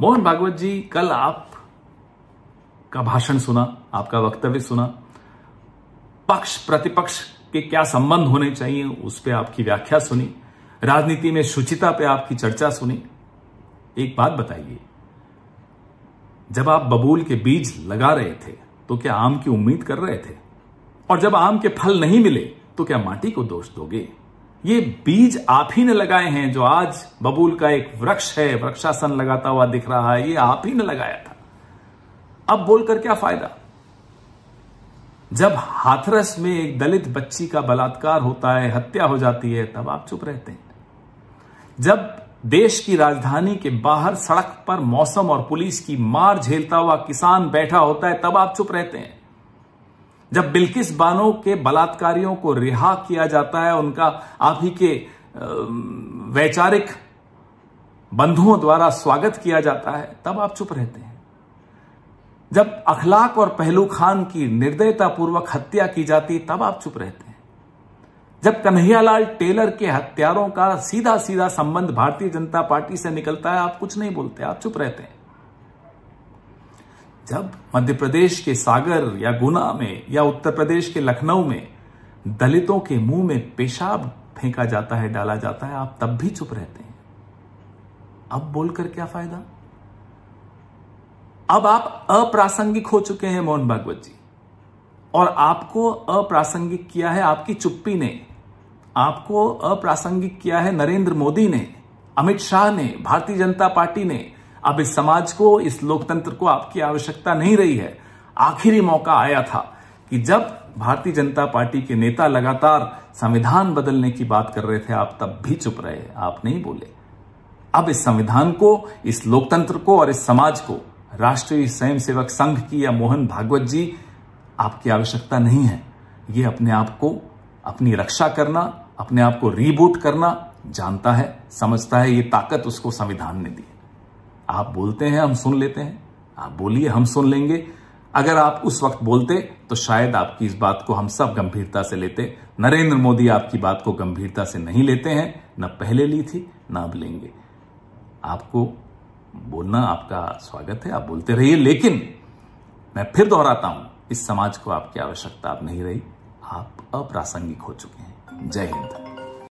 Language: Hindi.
मोहन भागवत जी कल आप का भाषण सुना आपका वक्तव्य सुना पक्ष प्रतिपक्ष के क्या संबंध होने चाहिए उस पर आपकी व्याख्या सुनी राजनीति में शुचिता पे आपकी चर्चा सुनी एक बात बताइए जब आप बबूल के बीज लगा रहे थे तो क्या आम की उम्मीद कर रहे थे और जब आम के फल नहीं मिले तो क्या माटी को दोष दोगे ये बीज आप ही ने लगाए हैं जो आज बबूल का एक वृक्ष है वृक्षासन लगाता हुआ दिख रहा है ये आप ही ने लगाया था अब बोलकर क्या फायदा जब हाथरस में एक दलित बच्ची का बलात्कार होता है हत्या हो जाती है तब आप चुप रहते हैं जब देश की राजधानी के बाहर सड़क पर मौसम और पुलिस की मार झेलता हुआ किसान बैठा होता है तब आप चुप रहते हैं जब बिल्किस बानो के बलात्कारियों को रिहा किया जाता है उनका आप ही के वैचारिक बंधुओं द्वारा स्वागत किया जाता है तब आप चुप रहते हैं जब अखलाक और पहलू खान की निर्दयता पूर्वक हत्या की जाती तब आप चुप रहते हैं जब कन्हैयालाल टेलर के हत्यारों का सीधा सीधा संबंध भारतीय जनता पार्टी से निकलता है आप कुछ नहीं बोलते आप चुप रहते हैं जब मध्य प्रदेश के सागर या गुना में या उत्तर प्रदेश के लखनऊ में दलितों के मुंह में पेशाब फेंका जाता है डाला जाता है आप तब भी चुप रहते हैं अब बोलकर क्या फायदा अब आप अप्रासंगिक हो चुके हैं मोहन भागवत जी और आपको अप्रासंगिक किया है आपकी चुप्पी ने आपको अप्रासंगिक किया है नरेंद्र मोदी ने अमित शाह ने भारतीय जनता पार्टी ने अब इस समाज को इस लोकतंत्र को आपकी आवश्यकता नहीं रही है आखिरी मौका आया था कि जब भारतीय जनता पार्टी के नेता लगातार संविधान बदलने की बात कर रहे थे आप तब भी चुप रहे आप नहीं बोले अब इस संविधान को इस लोकतंत्र को और इस समाज को राष्ट्रीय स्वयंसेवक संघ की या मोहन भागवत जी आपकी आवश्यकता नहीं है ये अपने आप को अपनी रक्षा करना अपने आप को रीबूट करना जानता है समझता है ये ताकत उसको संविधान ने दी आप बोलते हैं हम सुन लेते हैं आप बोलिए हम सुन लेंगे अगर आप उस वक्त बोलते तो शायद आपकी इस बात को हम सब गंभीरता से लेते नरेंद्र मोदी आपकी बात को गंभीरता से नहीं लेते हैं न पहले ली थी ना अब लेंगे आपको बोलना आपका स्वागत है आप बोलते रहिए लेकिन मैं फिर दोहराता हूं इस समाज को आपकी आवश्यकता अब नहीं रही आप अप्रासंगिक हो चुके हैं जय हिंद